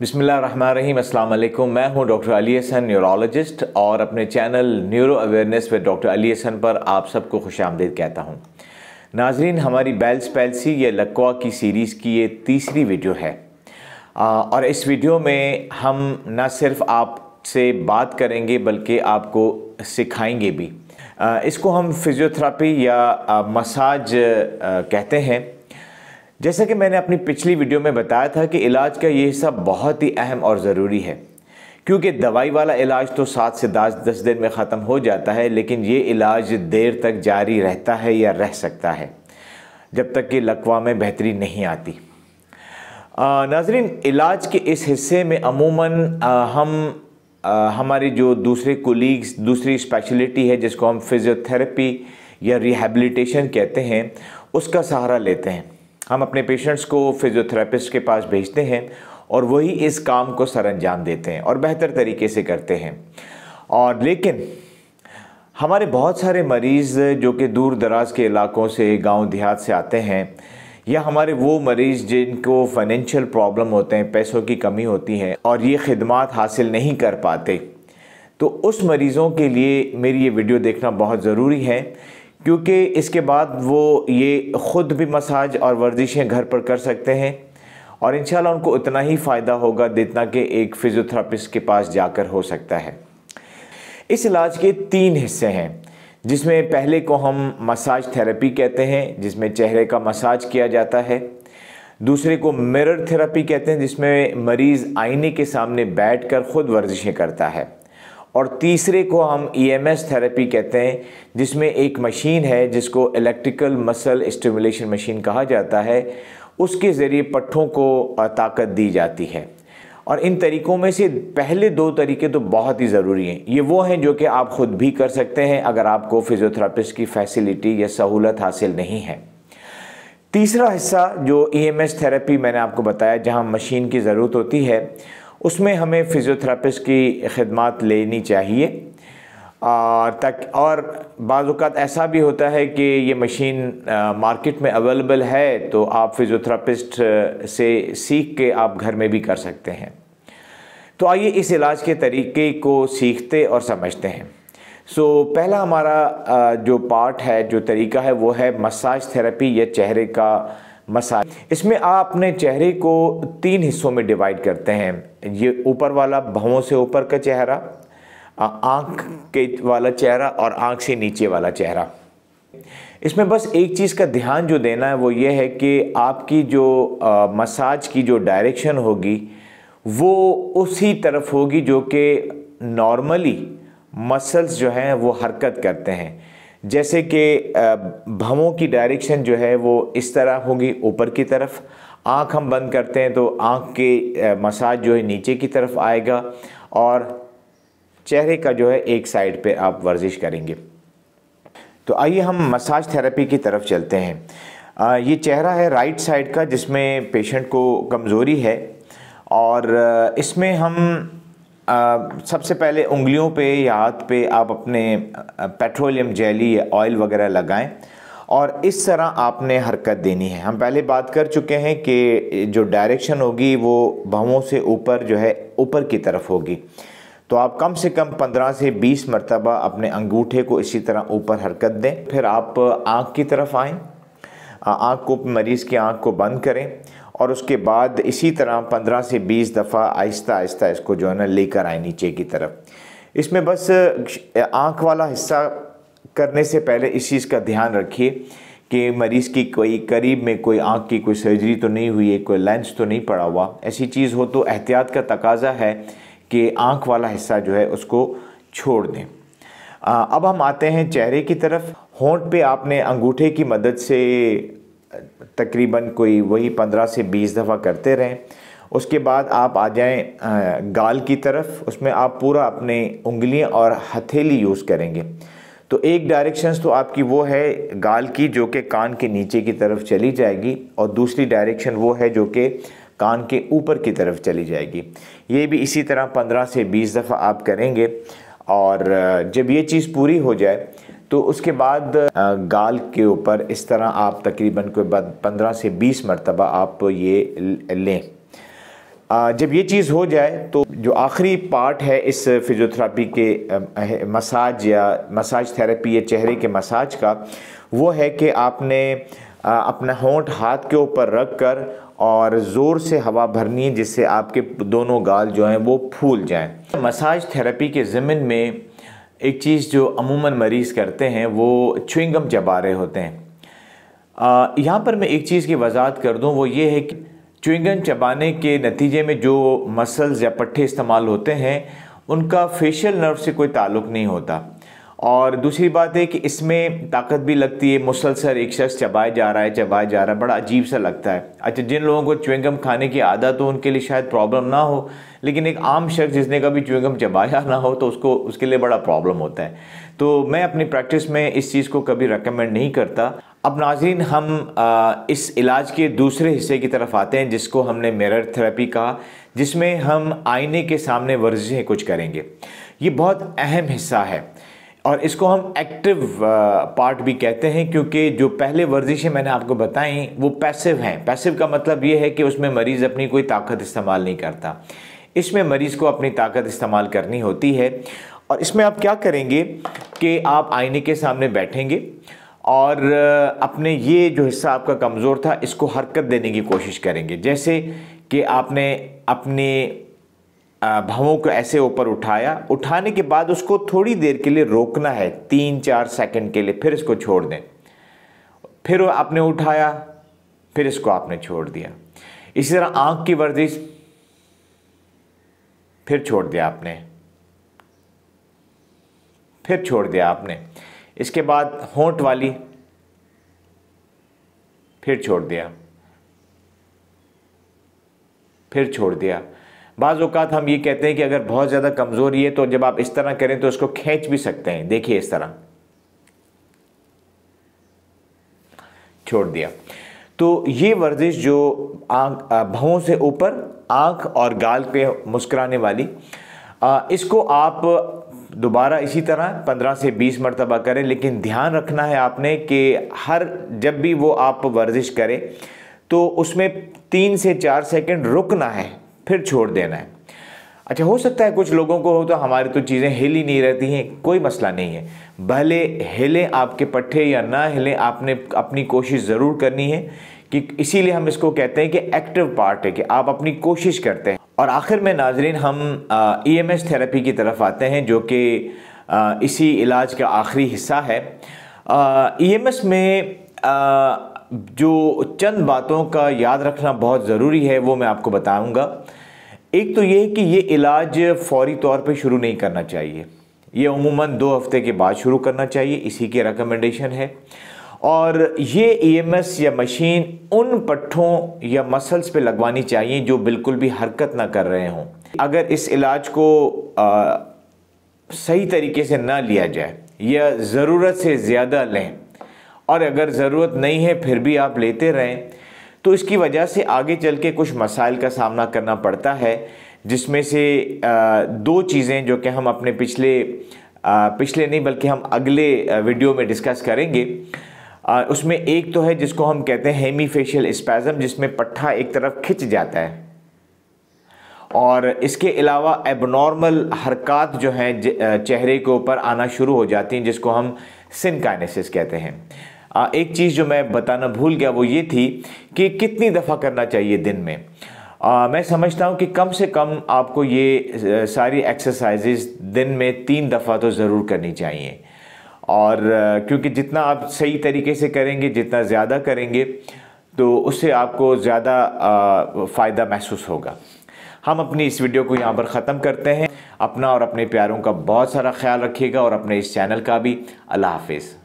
बिसमीम अल्लाम मैं हूं डॉक्टर अली हसन न्यूरोलॉजिस्ट और अपने channel neuro awareness with doctor Ali Hasan पर आप सबको खुश आमदीद कहता हूं नाजरीन हमारी बैल्स पैल्सी या लकवा की सीरीज़ की ये तीसरी वीडियो है आ, और इस वीडियो में हम न सिर्फ आपसे बात करेंगे बल्कि आपको सिखाएंगे भी आ, इसको हम फिज़ियोथेरापी या आ, मसाज कहते हैं जैसा कि मैंने अपनी पिछली वीडियो में बताया था कि इलाज का ये हिस्सा बहुत ही अहम और ज़रूरी है क्योंकि दवाई वाला इलाज तो सात से दस दस दिन में ख़त्म हो जाता है लेकिन ये इलाज देर तक जारी रहता है या रह सकता है जब तक कि लकवा में बेहतरी नहीं आती नाजरीन इलाज के इस हिस्से में अमूमन हम आ, हमारे जो दूसरे कोलीग्स दूसरी स्पेशलिटी है जिसको हम फिज़ियोथेरेपी या रिहेबलीटेशन कहते हैं उसका सहारा लेते हैं हम अपने पेशेंट्स को फिजियोथेरेपिस्ट के पास भेजते हैं और वही इस काम को सर अंजाम देते हैं और बेहतर तरीके से करते हैं और लेकिन हमारे बहुत सारे मरीज़ जो कि दूर दराज के इलाकों से गांव देहात से आते हैं या हमारे वो मरीज़ जिनको फाइनेंशियल प्रॉब्लम होते हैं पैसों की कमी होती है और ये खदमात हासिल नहीं कर पाते तो उस मरीज़ों के लिए मेरी ये वीडियो देखना बहुत ज़रूरी है क्योंकि इसके बाद वो ये ख़ुद भी मसाज और वर्जिशें घर पर कर सकते हैं और इन उनको उतना ही फ़ायदा होगा जितना कि एक फ़िज़ियोथेरापिस्ट के पास जाकर हो सकता है इस इलाज के तीन हिस्से हैं जिसमें पहले को हम मसाज थेरेपी कहते हैं जिसमें चेहरे का मसाज किया जाता है दूसरे को मिरर थेरेपी कहते हैं जिसमें मरीज़ आईने के सामने बैठकर खुद वर्जिशें करता है और तीसरे को हम ईएमएस e थेरेपी कहते हैं जिसमें एक मशीन है जिसको इलेक्ट्रिकल मसल स्टिमुलेशन मशीन कहा जाता है उसके ज़रिए पट्ठों को ताकत दी जाती है और इन तरीकों में से पहले दो तरीके तो बहुत ही ज़रूरी हैं ये वो हैं जो कि आप ख़ुद भी कर सकते हैं अगर आपको फिज़ियोथेरापिस्ट की फैसिलिटी या सहूलत हासिल नहीं है तीसरा हिस्सा जो ई एम एस थेरेपी मैंने आपको बताया जहाँ मशीन की ज़रूरत होती है उसमें हमें फ़िज़ियोथेरापिस्ट की खदमात लेनी चाहिए और तक और बाज़ात ऐसा भी होता है कि ये मशीन मार्केट में अवेलेबल है तो आप फ़िज़ियोथेरापिस्ट से सीख के आप घर में भी कर सकते हैं तो आइए इस इलाज के तरीके को सीखते और समझते हैं सो so, पहला हमारा जो पार्ट है जो तरीका है वो है मसाज थेरेपी या चेहरे का मसाज इसमें आप अपने चेहरे को तीन हिस्सों में डिवाइड करते हैं ये ऊपर वाला भवों से ऊपर का चेहरा आँख के वाला चेहरा और आँख से नीचे वाला चेहरा इसमें बस एक चीज़ का ध्यान जो देना है वो ये है कि आपकी जो आ, मसाज की जो डायरेक्शन होगी वो उसी तरफ होगी जो कि नॉर्मली मसल्स जो हैं वो हरकत करते हैं जैसे कि भवों की डायरेक्शन जो है वो इस तरह होगी ऊपर की तरफ आँख हम बंद करते हैं तो आँख के मसाज जो है नीचे की तरफ आएगा और चेहरे का जो है एक साइड पे आप वर्जिश करेंगे तो आइए हम मसाज थेरेपी की तरफ चलते हैं आ, ये चेहरा है राइट साइड का जिसमें पेशेंट को कमज़ोरी है और इसमें हम सबसे पहले उंगलियों पे या हाथ पे आप अपने पेट्रोलियम जेली या ऑयल वगैरह लगाएं और इस तरह आपने हरकत देनी है हम पहले बात कर चुके हैं कि जो डायरेक्शन होगी वो भवों से ऊपर जो है ऊपर की तरफ होगी तो आप कम से कम 15 से 20 मरतबा अपने अंगूठे को इसी तरह ऊपर हरकत दें फिर आप आँख की तरफ आएँ आँख को मरीज़ की आँख को बंद करें और उसके बाद इसी तरह 15 से 20 दफ़ा आहिस्ता आहिस्ता इसको जो है ना लेकर आए नीचे की तरफ इसमें बस आँख वाला हिस्सा करने से पहले इस चीज़ का ध्यान रखिए कि मरीज़ की कोई करीब में कोई आँख की कोई सर्जरी तो नहीं हुई है कोई लेंस तो नहीं पड़ा हुआ ऐसी चीज़ हो तो एहतियात का तकाजा है कि आँख वाला हिस्सा जो है उसको छोड़ दें अब हम आते हैं चेहरे की तरफ होंठ पे आपने अंगूठे की मदद से तकरीबन कोई वही पंद्रह से बीस दफ़ा करते रहें उसके बाद आप आ जाएं गाल की तरफ उसमें आप पूरा अपने उंगलियां और हथेली यूज़ करेंगे तो एक डायरेक्शंस तो आपकी वो है गाल की जो कि कान के नीचे की तरफ चली जाएगी और दूसरी डायरेक्शन वो है जो कि कान के ऊपर की तरफ चली जाएगी ये भी इसी तरह पंद्रह से बीस दफ़ा आप करेंगे और जब ये चीज़ पूरी हो जाए तो उसके बाद गाल के ऊपर इस तरह आप तकरीबन कोई पंद्रह से बीस मरतबा आप ये लें जब ये चीज़ हो जाए तो जो आखिरी पार्ट है इस फिज़ियोथेरापी के मसाज या मसाज थेरेपी या चेहरे के मसाज का वो है कि आपने अपना होंठ हाथ के ऊपर रख कर और ज़ोर से हवा भरनी है जिससे आपके दोनों गाल जो हैं वो फूल जाएं मसाज थेरेपी के ज़मीन में एक चीज़ जो अमूमन मरीज़ करते हैं वो चुइंगम चबा रहे होते हैं यहाँ पर मैं एक चीज़ की वजाहत कर दूँ वो ये है कि चुंगम चबाने के नतीजे में जो मसल्स या पट्ठे इस्तेमाल होते हैं उनका फेशियल नर्व से कोई ताल्लुक़ नहीं होता और दूसरी बात है कि इसमें ताकत भी लगती है मुसलसल एक शख्स चबाया जा रहा है चबाया जा रहा है बड़ा अजीब सा लगता है अच्छा जिन लोगों को च्युइंगम खाने की आदत हो उनके लिए शायद प्रॉब्लम ना हो लेकिन एक आम शख्स जिसने कभी च्युइंगम चबाया ना हो तो उसको उसके लिए बड़ा प्रॉब्लम होता है तो मैं अपनी प्रैक्टिस में इस चीज़ को कभी रिकमेंड नहीं करता अब नाजीन हम इस इलाज के दूसरे हिस्से की तरफ आते हैं जिसको हमने मिरर थेरेपी कहा जिसमें हम आईने के सामने वर्जिशें कुछ करेंगे ये बहुत अहम हिस्सा है और इसको हम एक्टिव पार्ट uh, भी कहते हैं क्योंकि जो पहले वर्जिशें मैंने आपको बताई वो पैसिव हैं पैसिव का मतलब ये है कि उसमें मरीज़ अपनी कोई ताकत इस्तेमाल नहीं करता इसमें मरीज़ को अपनी ताकत इस्तेमाल करनी होती है और इसमें आप क्या करेंगे कि आप आईने के सामने बैठेंगे और uh, अपने ये जो हिस्सा आपका कमज़ोर था इसको हरकत देने की कोशिश करेंगे जैसे कि आपने अपने भावों को ऐसे ऊपर उठाया उठाने के बाद उसको थोड़ी देर के लिए रोकना है तीन चार सेकंड के लिए फिर इसको छोड़ दें फिर आपने उठाया फिर इसको आपने छोड़ दिया इसी तरह आंख की वर्जिश फिर छोड़ दिया आपने फिर छोड़ दिया आपने इसके बाद होंठ वाली फिर छोड़ दिया फिर छोड़ दिया बाज़ात हम ये कहते हैं कि अगर बहुत ज़्यादा कमज़ोरी है तो जब आप इस तरह करें तो उसको खींच भी सकते हैं देखिए इस तरह छोड़ दिया तो ये वर्जिश जो आँख भवों से ऊपर आँख और गाल पे मुस्कराने वाली आ, इसको आप दोबारा इसी तरह 15 से 20 मरतबा करें लेकिन ध्यान रखना है आपने कि हर जब भी वो आप वर्जिश करें तो उसमें तीन से चार सेकंड रुकना है फिर छोड़ देना है अच्छा हो सकता है कुछ लोगों को हो तो हमारी तो चीज़ें हिल ही नहीं रहती हैं कोई मसला नहीं है भले हिले आपके पट्टे या ना हिले आपने अपनी कोशिश ज़रूर करनी है कि इसीलिए हम इसको कहते हैं कि एक्टिव पार्ट है कि आप अपनी कोशिश करते हैं और आखिर में नाजरीन हम ई एम एस थेरेपी की तरफ आते हैं जो कि इसी इलाज का आखिरी हिस्सा है ई एम एस में आ, जो चंद बातों का याद रखना बहुत ज़रूरी है वो मैं आपको बताऊंगा एक तो ये है कि ये इलाज फौरी तौर पे शुरू नहीं करना चाहिए ये अमूमन दो हफ्ते के बाद शुरू करना चाहिए इसी की रिकमेंडेशन है और ये ईएमएस e या मशीन उन पट्ठों या मसल्स पे लगवानी चाहिए जो बिल्कुल भी हरकत ना कर रहे हों अगर इस इलाज को आ, सही तरीके से ना लिया जाए या ज़रूरत से ज़्यादा लें और अगर ज़रूरत नहीं है फिर भी आप लेते रहें तो इसकी वजह से आगे चल के कुछ मसाइल का सामना करना पड़ता है जिसमें से दो चीज़ें जो कि हम अपने पिछले पिछले नहीं बल्कि हम अगले वीडियो में डिस्कस करेंगे उसमें एक तो है जिसको हम कहते हैं हेमी फेशियल स्पैज़म जिसमें पट्ठा एक तरफ खिंच जाता है और इसके अलावा एबनॉर्मल हरकत जो हैं चेहरे के ऊपर आना शुरू हो जाती हैं जिसको हम सिनकाइनेसिस कहते हैं आ, एक चीज़ जो मैं बताना भूल गया वो ये थी कि कितनी दफ़ा करना चाहिए दिन में आ, मैं समझता हूँ कि कम से कम आपको ये सारी एक्सरसाइजेज दिन में तीन दफ़ा तो ज़रूर करनी चाहिए और क्योंकि जितना आप सही तरीके से करेंगे जितना ज़्यादा करेंगे तो उससे आपको ज़्यादा फ़ायदा महसूस होगा हम अपनी इस वीडियो को यहाँ पर ख़त्म करते हैं अपना और अपने प्यारों का बहुत सारा ख्याल रखिएगा और अपने इस चैनल का भी अल्लाह हाफिज़